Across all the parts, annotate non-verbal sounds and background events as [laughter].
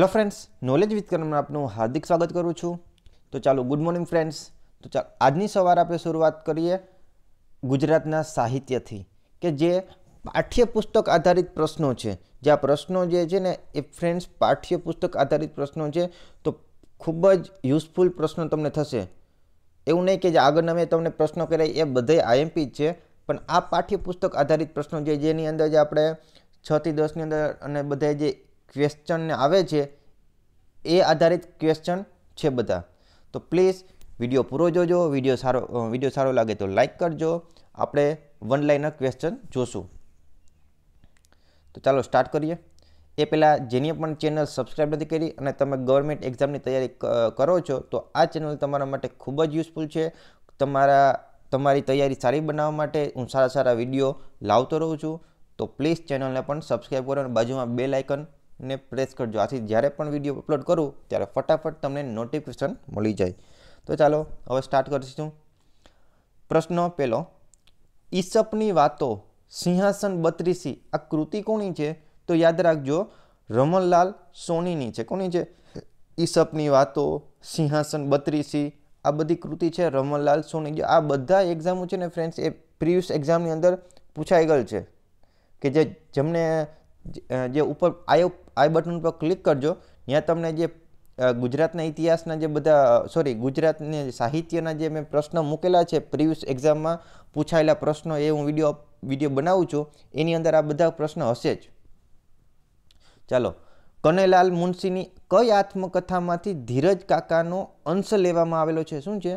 hello friends knowledge with કર્મમાં આપનું હાર્દિક સ્વાગત કરું છું તો ચાલો ગુડ મોર્નિંગ ફ્રેન્ડ્સ તો ચાલો આજની સવારે આપણે શરૂઆત કરીએ ગુજરાતના સાહિત્યથી કે જે પાઠ્યપુસ્તક આધારિત પ્રશ્નો છે જે આ પ્રશ્નો જે છે ને એ ફ્રેન્ડ્સ પાઠ્યપુસ્તક આધારિત પ્રશ્નો છે તો ખૂબ જ યુઝફુલ પ્રશ્નો તમને થશે એવું નહીં કે જે આગળના મેં તમને પ્રશ્નો કર્યા એ બધે આઈએમપી જ છે પણ આ પાઠ્યપુસ્તક આધારિત પ્રશ્નો છે જેની અંદર જે આપણે છથી દસની અંદર અને બધા જે ક્વેશ્ચનને આવે છે એ આધારિત ક્વેશ્ચન છે બધા તો પ્લીઝ વિડીયો પૂરો જોજો વિડીયો સારો વિડીયો સારો લાગે તો લાઇક કરજો આપણે વન લાઇનર ક્વેશ્ચન જોશું તો ચાલો સ્ટાર્ટ કરીએ એ પહેલાં જેની પણ ચેનલ સબસ્ક્રાઈબ નથી કરી અને તમે ગવર્મેન્ટ એક્ઝામની તૈયારી કરો છો તો આ ચેનલ તમારા માટે ખૂબ જ યુઝફુલ છે તમારા તમારી તૈયારી સારી બનાવવા માટે હું સારા સારા વિડીયો લાવતો રહું છું તો પ્લીઝ ચેનલને પણ સબસ્ક્રાઈબ કરો અને બાજુમાં બે લાઇકન ને પ્રેસ કરજો આથી જ્યારે પણ વિડીયો અપલોડ કરું ત્યારે ફટાફટ તમને નોટિફિકેશન મળી જાય તો ચાલો હવે સ્ટાર્ટ કરીશું પ્રશ્ન પહેલો ઈસપની વાતો સિંહાસન બત્રીસી આ કૃતિ કોની છે તો યાદ રાખજો રમણલાલ સોનીની છે કોની છે ઈસપની વાતો સિંહાસન બત્રીસી આ બધી કૃતિ છે રમણલાલ સોની જે આ બધા એક્ઝામો છે ને ફ્રેન્ડ્સ એ પ્રિવિયસ એક્ઝામની અંદર પૂછાઈ ગયેલ છે કે જે જેમને જે ઉપર આઈ આઈ બટન પર ક્લિક કરજો ત્યાં તમને જે ગુજરાતના ઇતિહાસના જે બધા સોરી ગુજરાતને સાહિત્યના જે મેં પ્રશ્ન મૂકેલા છે પ્રિવિયસ એક્ઝામમાં પૂછાયેલા પ્રશ્નો એ હું વિડીયો વિડીયો બનાવું છું એની અંદર આ બધા પ્રશ્ન હશે જ ચાલો કનૈલાલ મુનશીની કઈ આત્મકથામાંથી ધીરજ કાકાનો અંશ લેવામાં આવેલો છે શું છે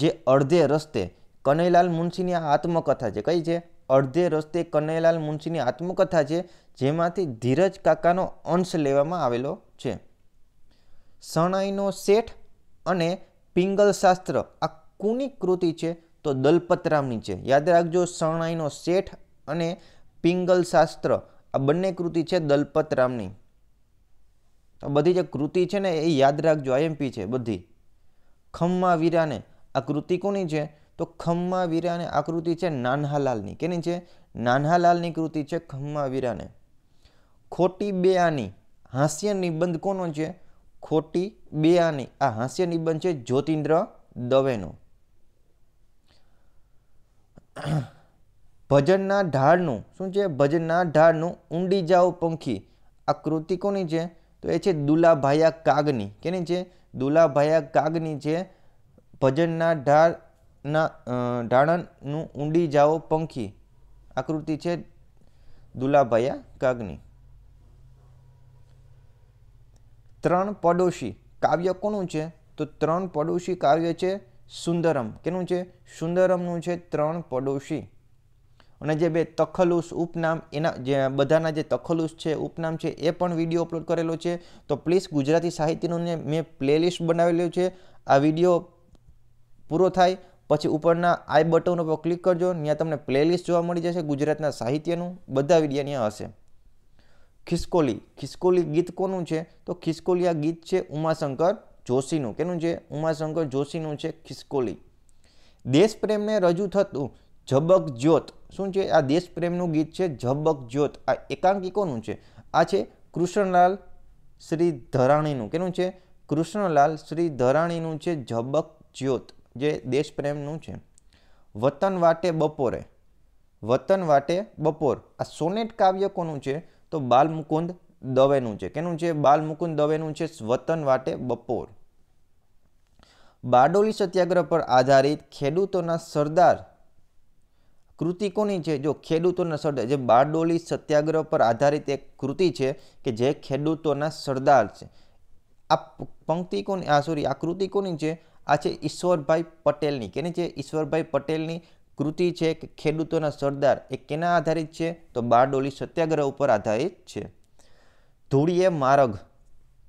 જે અડધે રસ્તે કનૈલાલ મુનશીની આ આત્મકથા છે કઈ છે અડધે રસ્તે કનૈયાલાલ મુનશીની આત્મકથા છે જેમાંથી ધીરજ કાકાનો અંશ લેવામાં આવેલો છે શણાઈનો શેઠ અને પિંગલ શાસ્ત્ર આ કુની કૃતિ છે તો દલપતરામની છે યાદ રાખજો શણાઈનો શેઠ અને પિંગલ શાસ્ત્ર આ બંને કૃતિ છે દલપતરામની તો બધી જે કૃતિ છે ને એ યાદ રાખજો આઈએમપી છે બધી ખમ્મા વીરાને આ કૃતિ કોની છે તો ખમ્મા વીરાને આ કૃતિ છે નાન્હાલાલની કેની છે નાન્હાલાલની કૃતિ છે ખમ્મા વીરાને ખોટી બે આની હાસ્ય નિબંધ કોનો છે ખોટી બે આની આ હાસ્ય નિબંધ છે જ્યોતિન્દ્ર દવેનો ભજનના ઢાળનું શું છે ભજનના ઢાળનું ઊંડી જાઓ પંખી આ કૃતિ કોની છે તો એ છે દુલાભાયા કાગની કેની છે દુલાભાયા કાગની છે ભજનના ઢાળ ના ઢાળણનું ઊંડી જાઓ પંખી આકૃતિ છે દુલાભાયા કાગની ત્રણ પડોશી કાવ્ય કોનું છે તો ત્રણ પડોશી કાવ્ય છે સુંદરમ કેનું છે સુંદરમનું છે ત્રણ પડોશી અને જે બે તખલુસ ઉપનામ એના જે બધાના જે તખલુસ છે ઉપનામ છે એ પણ વિડીયો અપલોડ કરેલો છે તો પ્લીઝ ગુજરાતી સાહિત્યનું મેં પ્લેલિસ્ટ બનાવેલું છે આ વિડીયો પૂરો થાય પછી ઉપરના આઈ બટન ઉપર ક્લિક કરજો ત્યાં તમને પ્લેલિસ્ટ જોવા મળી જશે ગુજરાતના સાહિત્યનું બધા વિડીયા ત્યાં હશે ખિસકોલી ખિસકોલી ગીત કોનું છે તો ખિસકોલી આ ગીત છે ઉમાશંકર જોશીનું કેનું છે ઉમાશંકર જોશીનું છે ખિસકોલી દેશપ્રેમને રજૂ થતું ઝબક જ્યોત શું છે આ દેશપ્રેમનું ગીત છે ઝબક જ્યોત આ એકાંકી કોનું છે આ છે કૃષ્ણલાલ શ્રી ધરાણીનું કેનું છે કૃષ્ણલાલ શ્રી ધરાણીનું છે ઝબક જ્યોત જે દેશપ્રેમનું છે વતન વાટે બપોરે વતન વાટે બપોર આ સોનેટ કાવ્ય કોનું છે તો બાલમુકુંદ દવેનું છે કેનું છે બાલમુકુંદ દવેનું છે વતન વાટે બપોર બારડોલી સત્યાગ્રહ પર આધારિત ખેડૂતોના સરદાર કૃતિ કોની છે જો ખેડૂતોના સરદાર જે બારડોલી સત્યાગ્રહ પર આધારિત એક કૃતિ છે કે જે ખેડૂતોના સરદાર છે આ પંક્તિ કોની આ સોરી આ કૃતિ કોની છે આ છે ઈશ્વરભાઈ પટેલની કેની છે ઈશ્વરભાઈ પટેલની કૃતિ છે કે ખેડૂતોના સરદાર એ કેના આધારિત છે તો બારડોલી સત્યાગ્રહ ઉપર આધારિત છે ધૂળીએ મારગ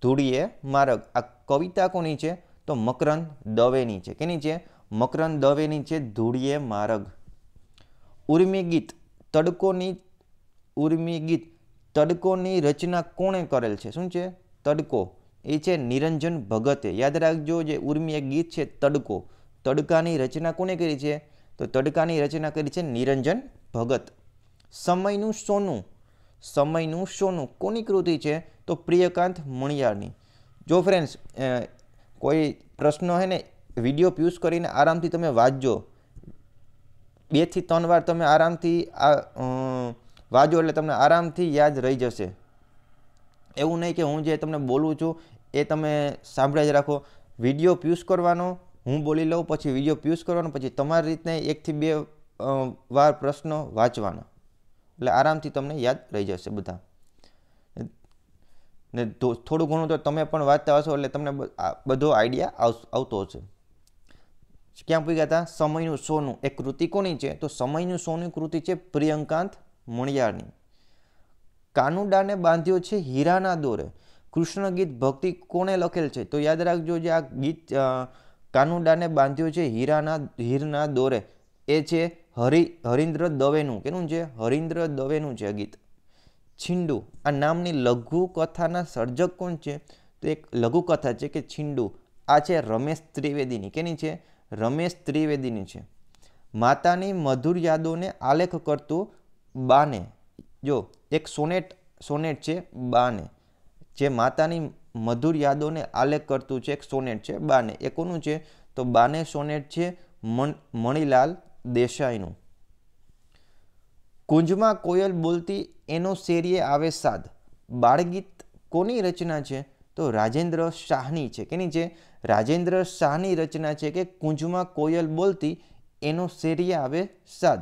ધૂળીએ મારગ આ કવિતા કોની છે તો મકરંદ દવેની છે કેની છે મકરંદ દવેની છે ધૂળીએ મારગ ઉર્મી ગીત તડકોની ઉર્મી ગીત તડકોની રચના કોણે કરેલ છે શું છે તડકો એ છે નિરંજન ભગતે યાદ રાખજો જે ઉર્મી એક ગીત છે તડકો તડકાની રચના કોને કરી છે તો તડકાની રચના કરી છે નિરંજન ભગત સમયનું સોનું સમયનું સોનું કોની કૃતિ છે તો પ્રિયકાંત મણિયારની જો ફ્રેન્ડ્સ કોઈ પ્રશ્ન હોય ને વિડીયો પ્યુઝ કરીને આરામથી તમે વાંચજો બેથી ત્રણ વાર તમે આરામથી આ વાંચો એટલે તમને આરામથી યાદ રહી જશે એવું નહીં કે હું જે તમને બોલું છું એ તમે સાંભળ્યા જ રાખો વિડીયો પ્યુઝ કરવાનો હું બોલી લઉં પછી વિડીયો પ્યુઝ કરવાનો પછી તમારી રીતને એકથી બે વાર પ્રશ્નો વાંચવાના એટલે આરામથી તમને યાદ રહી જશે બધા ને થોડું ઘણું તો તમે પણ વાંચતા હશો એટલે તમને બધો આઈડિયા આવતો હશે ક્યાં પૂછ્યા હતા સમયનું સોનું એ કૃતિ કોની છે તો સમયનું સોનું કૃતિ છે પ્રિયંકાંત મણિયારની કાનુડાને બાંધ્યો છે હીરાના દોરે કૃષ્ણ ગીત ભક્તિ કોણે લખેલ છે તો યાદ રાખજો જે આ ગીત કાનુડાને બાંધ્યો છે હીરાના હીરના દોરે એ છે હરિ હરિન્દ્ર દવેનું કેનું છે હરિન્દ્ર દવેનું છે ગીત છિંડુ આ નામની લઘુ કથાના સર્જક કોણ છે તો એક લઘુકથા છે કે છિંડુ આ છે રમેશ ત્રિવેદીની કેની છે રમેશ ત્રિવેદીની છે માતાની મધુર યાદોને આલેખ કરતું બાને જો એક સોનેટ સોનેટ છે બાને જે માતાની મધુર યાદોને આલેખ કરતું છે એક સોનેટ છે બાને એ કોનું છે તો બાને સોનેટ છે મણિલાલ દેસાઈનું કુંજમાં કોયલ બોલતી એનો શેરીએ આવે સાદ બાળગીત કોની રચના છે તો રાજેન્દ્ર શાહની છે કેની છે રાજેન્દ્ર શાહની રચના છે કે કુંજમાં કોયલ બોલતી એનો શેરીએ આવે સાદ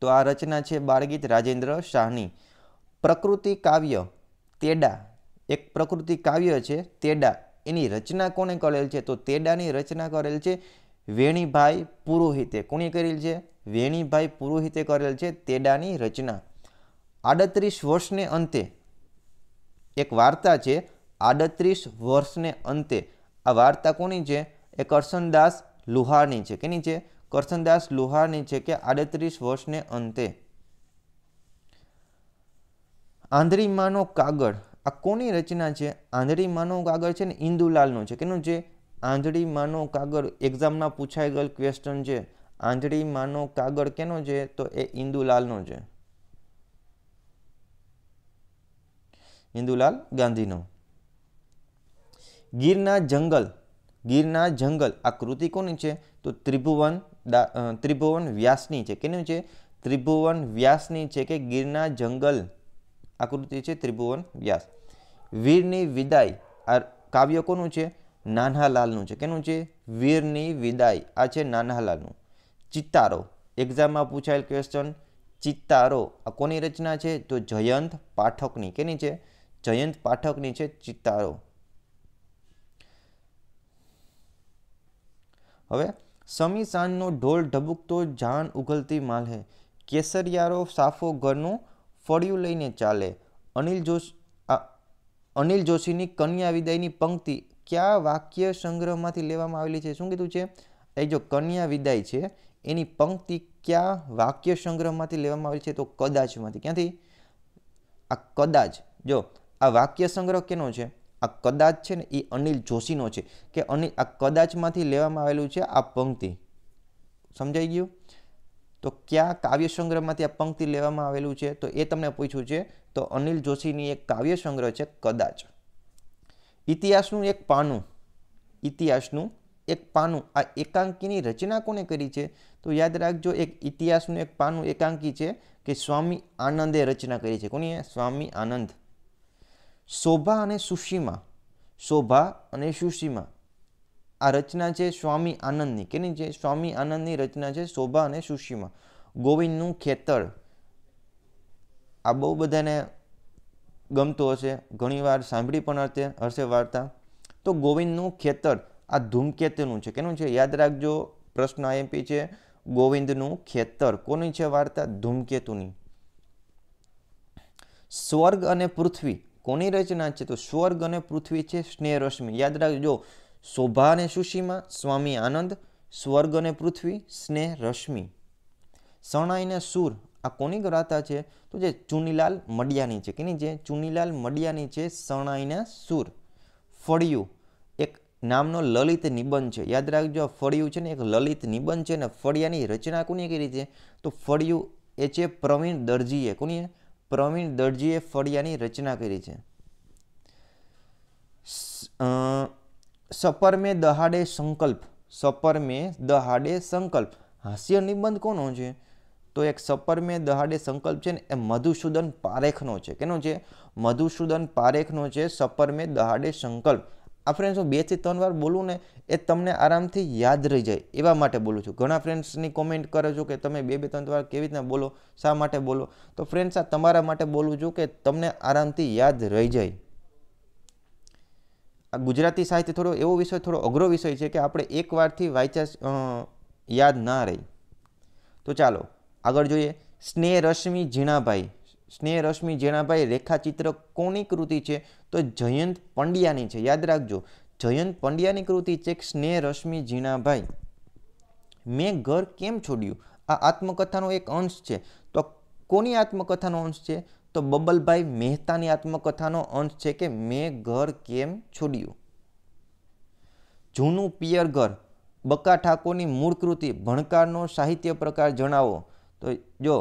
તો આ રચના છે બાળગીત રાજેન્દ્ર શાહની પ્રકૃતિ કાવ્ય તેડા એક પ્રકૃતિ કાવ્ય છે તેડા એની રચના કોણે કરેલ છે તો તેડાની રચના કરેલ છે વેણીભાઈ પુરોહિતે કોણે કરેલ છે વેણીભાઈ પુરોહિતે કરેલ છે તેડાની રચના આડત્રીસ વર્ષને અંતે એક વાર્તા છે આડત્રીસ વર્ષને અંતે આ વાર્તા કોની છે એ કરશનદાસ લુહારની છે કેની છે કરસનદાસ લોહારની છે કે આડત્રીસ વર્ષને અંતે આંધળીમાંનો કાગળ આ કોની રચના છે આંધળીમાંનો કાગળ છે ને ઇન્દુલાલનો છે કેનું જે આંધળીમાંનો કાગળ એક્ઝામમાં પૂછાઈ ગયેલ ક્વેશ્ચન છે આંધળીમાંનો કાગળ કેનો છે તો એ ઇન્દુલાલનો છે ઇન્દુલાલ ગાંધીનો ગીરના જંગલ ગીરના જંગલ આ કૃતિ કોની છે તો ત્રિભુવન ત્રિભુવન વ્યાસની છે કેનું છે ત્રિભુવન વ્યાસની છે કે ગીરના જંગલ આકૃતિ છે ત્રિભુવન વ્યાસ વીરની વિદાય આ કાવ્ય કોનું છે નાનાલાલનું છે કેનું છે વીરની વિદાય આ છે નાનાલાલનું ચિત્તારો એક્ઝામમાં પૂછાયેલ ક્વેશ્ચન ચિત્તારો આ કોની રચના છે તો જયંત પાઠકની કેની છે જયંત પાઠકની છે ચિત્તારો હવે સમી સાંજનો ઢોલ ઢબુકતો જાન ઉગલતી માલે કેસરિયારો સાફો ઘરનું ફળિયું લઈને ચાલે અનિલ જોશ અનિલ જોશીની કન્યા વિદાયની પંક્તિ કયા વાક્ય સંગ્રહમાંથી લેવામાં આવેલી છે શું કીધું છે એ જો કન્યા વિદાય છે એની પંક્તિ કયા વાક્ય સંગ્રહમાંથી લેવામાં આવેલી છે તો કદાચમાંથી ક્યાંથી આ કદાચ જો આ વાક્ય સંગ્રહ કેનો છે આ કદાચ છે ને એ અનિલ જોશીનો છે કે અનિલ આ કદાચમાંથી લેવામાં આવેલું છે આ પંક્તિ સમજાઈ ગયું તો કયા કાવ્ય સંગ્રહમાંથી આ પંક્તિ લેવામાં આવેલું છે તો એ તમને પૂછ્યું છે તો અનિલ જોશીની એક કાવ્ય સંગ્રહ છે કદાચ ઇતિહાસનું એક પાનું ઇતિહાસનું એક પાનું આ એકાંકીની રચના કોને કરી છે તો યાદ રાખજો એક ઇતિહાસનું એક પાનું એકાંકી છે કે સ્વામી આનંદે રચના કરી છે કોની સ્વામી આનંદ શોભા અને સુશીમા શોભા અને સુશીમા આ રચના છે સ્વામી આનંદની કેની છે સ્વામી આનંદની રચના છે શોભા અને સુશીમા ગોવિંદનું ખેતર આ બહુ બધાને ગમતો હશે ઘણીવાર સાંભળી પણ હશે હશે વાર્તા તો ગોવિંદનું ખેતર આ ધૂમકેતુનું છે કેનું છે યાદ રાખજો પ્રશ્ન એમપી છે ગોવિંદનું ખેતર કોની છે વાર્તા ધૂમકેતુની સ્વર્ગ અને પૃથ્વી કોની રચના છે તો સ્વર્ગ અને પૃથ્વી છે સ્નેહરશ્મિ યાદ રાખજો શોભા અને સુશીમા સ્વામી આનંદ સ્વર્ગ અને પૃથ્વી સ્નેહ રશ્મિ શણાઈને સૂર આ કોની ગ્રાતા છે તો જે ચુનીલાલ મડિયાની છે કેની જે ચુનીલાલ મડિયાની છે શણાઈના સુર ફળિયું એક નામનો લલિત નિબંધ છે યાદ રાખજો આ ફળિયું છે ને એક લલિત નિબંધ છે ને ફળિયાની રચના કોની કરી છે તો ફળિયું એ છે પ્રવીણ દરજીએ કોની પ્રવીણ દરજીએ ફળિયાની રચના કરી છે સપર મેં દહાડે સંકલ્પ સપર મેં દહાડે સંકલ્પ હાસ્ય નિબંધ કોનો છે તો એક સપર મેં દહાડે સંકલ્પ છે ને એ મધુસૂદન પારેખનો છે કેનો છે મધુસૂદન પારેખનો છે સપર મેં દહાડે સંકલ્પ આ ફ્રેન્ડ્સ હું બેથી ત્રણ વાર બોલું ને એ તમને આરામથી યાદ રહી જાય એવા માટે બોલું છું ઘણા ફ્રેન્ડ્સની કોમેન્ટ કરો છો કે તમે બે બે ત્રણ વાર કેવી રીતના બોલો શા માટે બોલો તો ફ્રેન્ડ્સ આ તમારા માટે બોલું છું કે તમને આરામથી યાદ રહી જાય આ ગુજરાતી સાહિત્ય થોડો એવો વિષય થોડો અઘરો વિષય છે કે આપણે એક વારથી વાંચ્યા યાદ ના રહી તો ચાલો આગળ જોઈએ સ્નેહ રશ્મિ ઝીણાભાઈ સ્નેહરશ્મિ જેણાભાઈ રેખાચિત્ર કોની કૃતિ છે તો જયંત પંડ્યાની છે યાદ રાખજો જયંત પંડ્યાની કૃતિ છે સ્નેહરશ્મિ જીણાભાઈ મેં ઘર કેમ છોડ્યું આ આત્મકથાનો એક અંશ છે તો કોની આત્મકથાનો અંશ છે તો બબલભાઈ મહેતાની આત્મકથાનો અંશ છે કે મેં ઘર કેમ છોડ્યું જૂનું પિયર ઘર બકા ઠાકોરની મૂળ કૃતિ ભણકારનો સાહિત્ય પ્રકાર જણાવો તો જો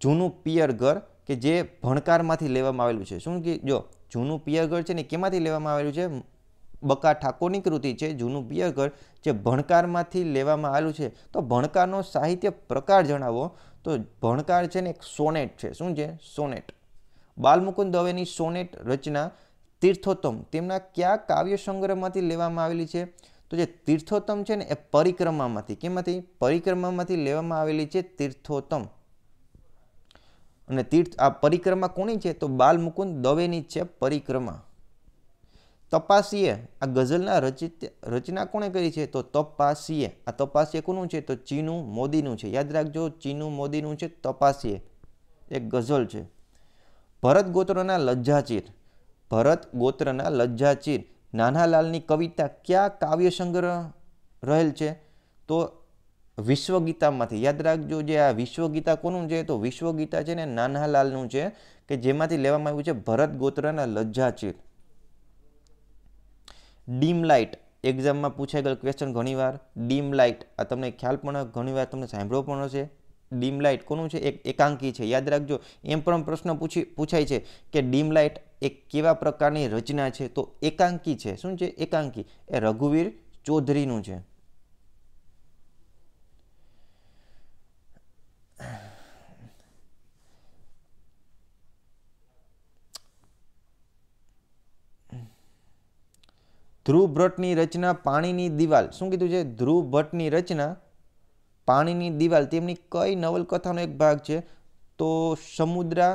જૂનું પિયર ઘર કે જે ભણકારમાંથી લેવામાં આવેલું છે શું કે જો જૂનું પિયરઘર છે ને કેમાંથી લેવામાં આવેલું છે બકા ઠાકોરની કૃતિ છે જૂનું પિયરઘર જે ભણકારમાંથી લેવામાં આવેલું છે તો ભણકારનો સાહિત્ય પ્રકાર જણાવો તો ભણકાર છે ને એક સોનેટ છે શું છે સોનેટ બાલમુકુંદ દવેની સોનેટ રચના તીર્થોત્તમ તેમના કયા કાવ્ય સંગ્રહમાંથી લેવામાં આવેલી છે તો જે તીર્થોત્તમ છે ને એ પરિક્રમામાંથી કેમાંથી પરિક્રમામાંથી લેવામાં આવેલી છે તીર્થોત્તમ અને તીર્થ આ પરિક્રમા કોની છે તો બાલમુકુંદ દવેની છે પરિક્રમા તપાસીએ આ ગઝલના રચિત રચના કોણે કરી છે તો તપાસીએ આ તપાસીએ કોનું છે તો ચીનુ મોદીનું છે યાદ રાખજો ચીનુ મોદીનું છે તપાસીએ એક ગઝલ છે ભરત ગોત્રના લજ્જાચીર ભરત ગોત્રના લજ્જાચીર લાલની કવિતા ક્યાં કાવ્ય સંગ્રહ રહેલ છે તો વિશ્વગીતામાંથી યાદ રાખજો જે આ વિશ્વગીતા કોનું છે તો વિશ્વગીતા છે ને નાનાલાલનું છે કે જેમાંથી લેવામાં આવ્યું છે ભરત ગોત્રના લજ્જાચિત ડીમ લાઇટ એક્ઝામમાં પૂછાઈ ગયેલ ક્વેશ્ચન ઘણીવાર ડીમ લાઇટ આ તમને ખ્યાલ પણ ઘણીવાર તમને સાંભળવો પણ હશે ડીમ લાઇટ કોનું છે એક એકાંકી છે યાદ રાખજો એમ પણ પ્રશ્ન પૂછી પૂછાય છે કે ડીમ લાઇટ એક કેવા પ્રકારની રચના છે તો એકાંકી છે શું છે એકાંકી એ રઘુવીર ચૌધરીનું છે ધ્રુવ ભટ્ટની રચના પાણીની દિવાલ શું કીધું છે ધ્રુવ ભટ્ટની રચના પાણીની દિવાલ તેમની કઈ નવલકથાનો એક ભાગ છે તો સમુદ્રા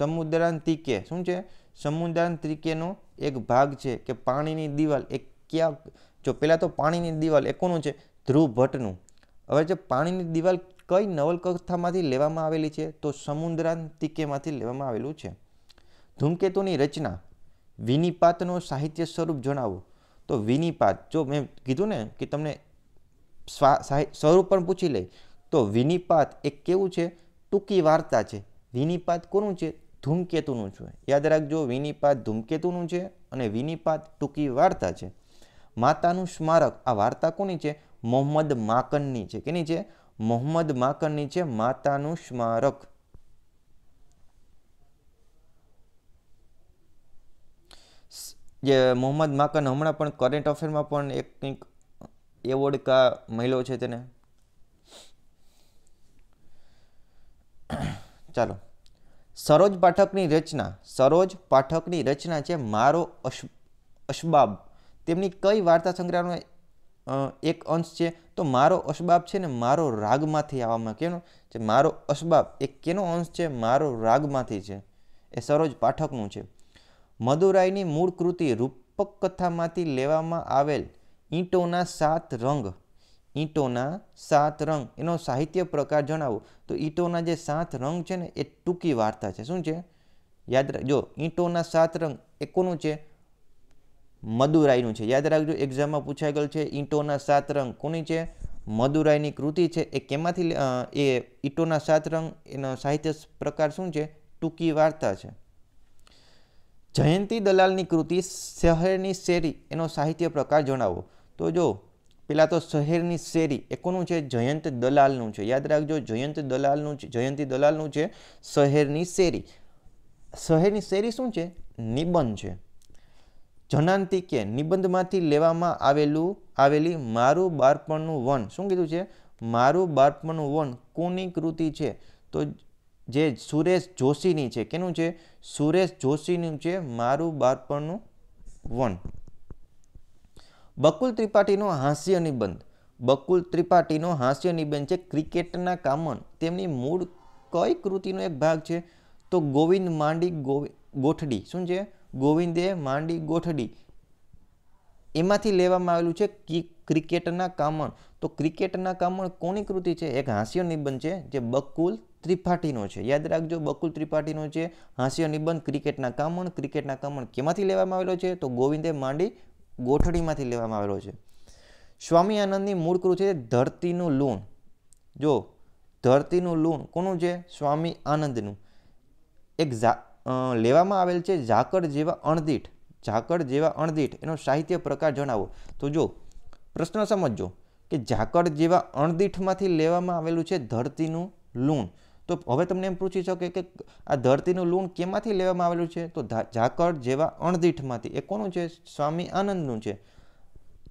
સમુદ્રાંતિકે શું છે સમુદ્રાંતિકેનો એક ભાગ છે કે પાણીની દિવાલ એ ક્યાં જો પહેલાં તો પાણીની દિવાલ એ કોનું છે ધ્રુવ ભટ્ટનું હવે જે પાણીની દિવાલ કઈ નવલકથામાંથી લેવામાં આવેલી છે તો સમુદ્રાંતિકેમાંથી લેવામાં આવેલું છે ધૂમકેતુની રચના વિનિપાતનો સાહિત્ય સ્વરૂપ જણાવો તો વિનિપાત જો મેં કીધું ને કે તમને સ્વરૂપ પણ પૂછી લે તો વિનિપાત એક કેવું છે ટૂંકી વાર્તા છે વિનિપાત કોનું છે ધૂમકેતુનું છે યાદ રાખજો વિનિપાત ધૂમકેતુનું છે અને વિનિપાત ટૂંકી વાર્તા છે માતાનું સ્મારક આ વાર્તા કોની છે મોહમ્મદ માકનની છે કેની છે મોહમ્મદ માકનની છે માતાનું સ્મારક જે મોહમ્મદ માકન હમણાં પણ કરંટ અફેરમાં પણ એક કંઈક એવોર્ડ કા મળ્યો છે તેને [clears throat] ચાલો સરોજ પાઠકની રચના સરોજ પાઠકની રચના છે મારો અશ અશબાબ તેમની કઈ વાર્તા સંગ્રહનો એક અંશ છે તો મારો અશબાબ છે ને મારો રાગમાંથી આવવામાં કેનો જે મારો અશબાબ એ કેનો અંશ છે મારો રાગમાંથી છે એ સરોજ પાઠકનું છે મદુરાઈની મૂળ કૃતિ રૂપક કથામાંથી લેવામાં આવેલ ઈંટોના સાત રંગ ઈંટોના સાત રંગ એનો સાહિત્ય પ્રકાર જણાવો તો ઈંટોના જે સાત રંગ છે ને એ ટૂંકી વાર્તા છે શું છે યાદ જો ઈંટોના સાત રંગ એ કોનું છે મદુરાઈનું છે યાદ રાખજો એક્ઝામમાં પૂછાઈ ગયેલ છે ઈંટોના સાત રંગ કોની છે મદુરાઈની કૃતિ છે એ કેમાંથી એ ઈંટોના સાત રંગ એનો સાહિત્ય પ્રકાર શું છે ટૂંકી વાર્તા છે જયંતિ દલાલની કૃતિ શહેરની શેરી એનો સાહિત્ય પ્રકાર જણાવો તો જો પહેલાં તો શહેરની શેરી એ કોનું છે જયંત દલાલનું છે યાદ રાખજો જયંત દલાલનું છે જયંતિ દલાલનું છે શહેરની શેરી શહેરની શેરી શું છે નિબંધ છે કે નિબંધમાંથી લેવામાં આવેલું આવેલી મારું બાળપણનું વન શું કીધું છે મારું બાળપણનું વન કોની કૃતિ છે તો જે સુરેશ જોશીની છે કેનું છે સુરેશ જોશીનું છે મારું બાળપણનું વન બકુલ ત્રિપાઠીનો હાસ્ય નિબંધ બકુલ ત્રિપાઠીનો હાસ્ય નિબંધ છે ક્રિકેટના કામન તેમની મૂળ કઈ કૃતિનો એક ભાગ છે તો ગોવિંદ માંડી ગોઠડી શું છે ગોવિંદે માંડી ગોઠડી એમાંથી લેવામાં આવેલું છે ક્રિકેટના કામણ તો ક્રિકેટના કામણ કોની કૃતિ છે એક હાસ્ય નિબંધ છે જે બકુલ ત્રિપાઠીનો છે યાદ રાખજો બકુલ ત્રિપાઠીનો છે હાસ્ય નિબંધ ક્રિકેટના કામણ ક્રિકેટના કામણ કેમાંથી લેવામાં આવેલો છે તો ગોવિંદે માંડી ગોઠડીમાંથી લેવામાં આવેલો છે સ્વામી આનંદની મૂળ કૃતિ છે ધરતીનું લૂણ જો ધરતીનું લૂણ કોનું છે સ્વામી આનંદનું એક લેવામાં આવેલ છે ઝાકળ જેવા અણદીઠ ઝાકળ જેવા અણદીઠ એનો સાહિત્ય પ્રકાર જણાવો તો જો પ્રશ્ન સમજો કે ઝાકળ જેવા અણદીઠમાંથી લેવામાં આવેલું છે ધરતીનું લૂણ તો હવે તમને એમ પૂછી શકે કે આ ધરતીનું લૂણ કેમાંથી લેવામાં આવેલું છે તો ઝાકળ જેવા અણદીઠમાંથી એ કોનું છે સ્વામી આનંદનું છે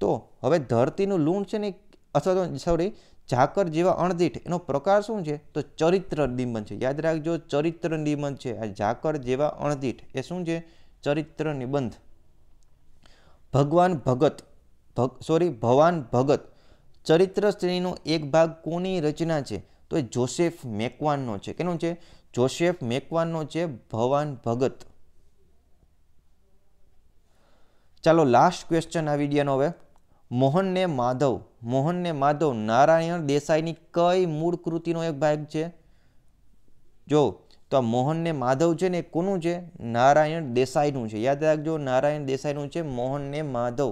તો હવે ધરતીનું લૂણ છે ને અથવા તો સોરી ઝાકર જેવા અણદીઠ એનો પ્રકાર શું છે તો ચરિત્ર નિબંધ છે યાદ રાખજો ચરિત્ર નિબંધ છે આ ઝાકર જેવા અણદીઠ એ શું છે ચરિત્ર નિબંધ ભગવાન ભગત ભગ સોરી ભવાન ભગત ચરિત્ર શ્રેણીનો એક ભાગ કોની રચના છે તો એ જોસેફ મેકવાનનો છે કેનો છે જોસેફ મેકવાનનો છે ભવાન ભગત ચાલો લાસ્ટ ક્વેશ્ચન આવી ગયાનો હવે મોહનને માધવ મોહનને માધવ નારાયણ દેસાઈની કઈ મૂળ કૃતિનો એક ભાગ છે જો તો આ મોહનને માધવ છે ને કોનું છે નારાયણ દેસાઈનું છે યાદ રાખજો નારાયણ દેસાઈનું છે મોહનને માધવ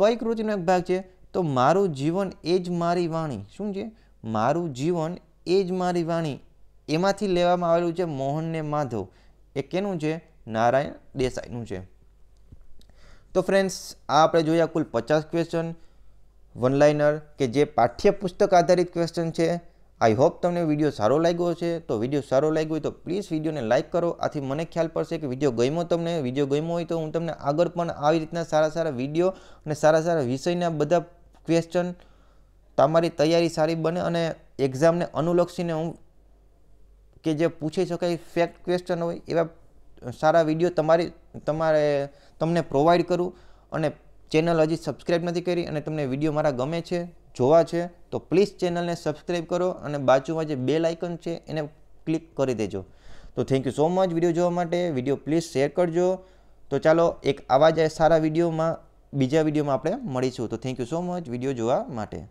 કઈ કૃતિનો એક ભાગ છે તો મારું જીવન એ જ મારી વાણી શું છે મારું જીવન એ જ મારી વાણી એમાંથી લેવામાં આવેલું છે મોહનને માધવ એ કેનું છે નારાયણ દેસાઈનું છે તો ફ્રેન્ડ્સ આ આપણે જોયા કુલ પચાસ ક્વેશ્ચન વનલાઇનર કે જે પાઠ્યપુસ્તક આધારિત ક્વેશ્ચન છે આઈ હોપ તમને વિડીયો સારો લાગ્યો છે તો વિડીયો સારો લાગ્યો હોય તો પ્લીઝ વિડીયોને લાઇક કરો આથી મને ખ્યાલ પડશે કે વિડીયો ગમ્યો તમને વિડીયો ગમ્યો હોય તો હું તમને આગળ પણ આવી રીતના સારા સારા વિડીયો અને સારા સારા વિષયના બધા ક્વેશ્ચન તમારી તૈયારી સારી બને અને એક્ઝામને અનુલક્ષીને હું કે જે પૂછી શકાય ફેક્ટ ક્વેશ્ચન હોય એવા સારા વિડીયો તમારી તમારે તમને પ્રોવાઈડ કરું અને ચેનલ હજી સબસ્ક્રાઈબ નથી કરી અને તમને વિડીયો મારા ગમે છે જોવા છે તો પ્લીઝ ચેનલને સબસ્ક્રાઈબ કરો અને બાજુમાં જે બે લાઇકન છે એને ક્લિક કરી દેજો તો thank you so much video જોવા માટે વિડીયો પ્લીઝ શેર કરજો તો ચાલો એક આવા જાય સારા વિડીયોમાં બીજા વિડીયોમાં આપણે મળીશું તો thank you so much video જોવા માટે